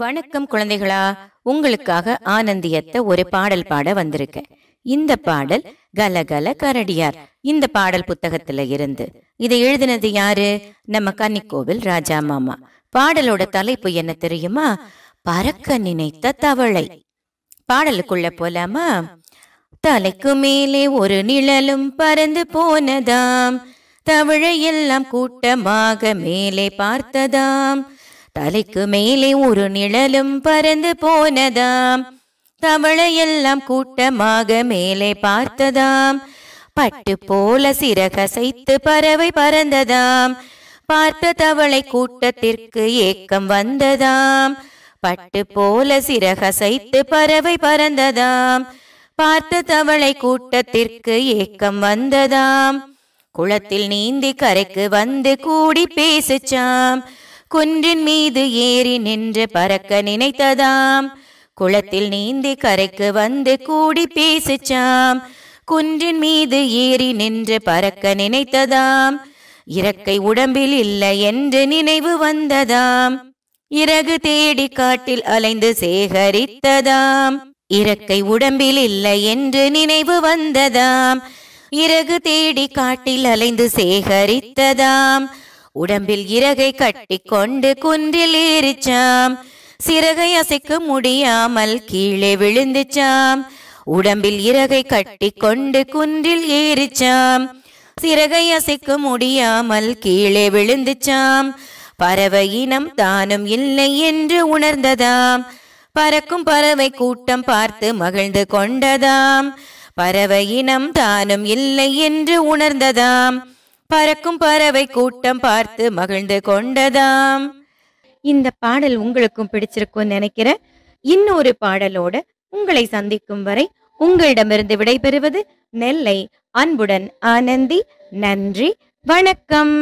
வணக்கம் குழந்தைகளா உங்களுக்காக ஆனந்தியத்தை ஒரு பாடல் பாட வந்திருக்கேன் இந்த பாடல் கலகல கரடியார் இந்த பாடல் புத்தகத்துல இருந்து இதை எழுதினது யாரு நம்ம கன்னிக்கோவில் ராஜா மாமா பாடலோட தலைப்பு என்ன தெரியுமா பறக்க நினைத்த தவளை பாடலுக்குள்ள போலாமா தலைக்கு மேலே ஒரு நிழலும் பறந்து போனதாம் எல்லாம் கூட்டமாக மேலே பார்த்ததாம் தலைக்கு மேலே ஒரு நிழலும் பறந்து போனதாம் தவளையெல்லாம் கூட்டமாக மேலே பார்த்ததாம் பட்டு போல சிறகசைத்து பறவை பறந்ததாம் பார்த்த தவளை கூட்டத்திற்கு ஏக்கம் வந்ததாம் பட்டு போல சிறகசைத்து பறவை பறந்ததாம் பார்த்த தவளை கூட்டத்திற்கு ஏக்கம் வந்ததாம் குளத்தில் நீந்தி கரைக்கு வந்து கூடி பேசிச்சாம் குன்றின் மீது ஏறி நின்று பறக்க நினைத்ததாம் குளத்தில் நீந்தி கரைக்கு வந்து கூடி பேசிச்சாம் குன்றின் மீது ஏறி நின்று பறக்க நினைத்ததாம் இறக்கை உடம்பில் இல்லை என்று நினைவு வந்ததாம் இறகு தேடி காட்டில் அலைந்து சேகரித்ததாம் இறக்கை உடம்பில் இல்லை என்று நினைவு வந்ததாம் இறகு தேடி காட்டில் அலைந்து சேகரித்ததாம் உடம்பில் இறகை கட்டி கொண்டு குன்றில் ஏறிச்சாம் சிறகை அசைக்க முடியாமல் கீழே விழுந்துச்சாம் உடம்பில் இறகை கட்டி கொண்டு குன்றில் ஏறிச்சாம் சிறகை அசைக்க முடியாமல் கீழே விழுந்துச்சாம் பறவை இனம் தானும் இல்லை என்று உணர்ந்ததாம் பறக்கும் பறவை கூட்டம் பார்த்து மகிழ்ந்து கொண்டதாம் பறவை இனம் தானும் இல்லை என்று உணர்ந்ததாம் பறக்கும் பறவை கூட்டம் பார்த்து மகிழ்ந்து கொண்டதாம் இந்த பாடல் உங்களுக்கும் பிடிச்சிருக்கும் நினைக்கிறேன் இன்னொரு பாடலோட உங்களை சந்திக்கும் வரை உங்களிடமிருந்து விடைபெறுவது நெல்லை அன்புடன் ஆனந்தி நன்றி வணக்கம்